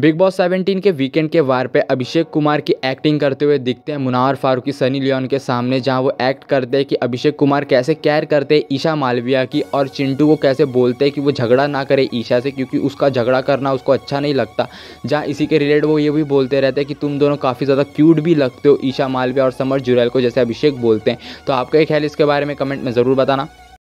big boss 17 के weekend के वार पे अभिषेक कुमार की एक्टिंग करते हुए दिखते हैं मुनावर फारूकी सनी लियोन के सामने जहां वो एक्ट करते हैं कि अभिषेक कुमार कैसे केयर करते हैं ईशा मालविया की और चिंटू को कैसे बोलते हैं कि वो झगड़ा ना करे ईशा से क्योंकि उसका झगड़ा करना उसको अच्छा नहीं लगता जहाँ इसी के रिलेटेड वो ये भी बोलते रहते हैं कि तुम दोनों काफ़ी ज़्यादा क्यूट भी लगते हो ईशा मालविया और समर जुरैल को जैसे अभिषेक बोलते हैं तो आपका एक ख्याल इसके बारे में कमेंट में ज़रूर बताना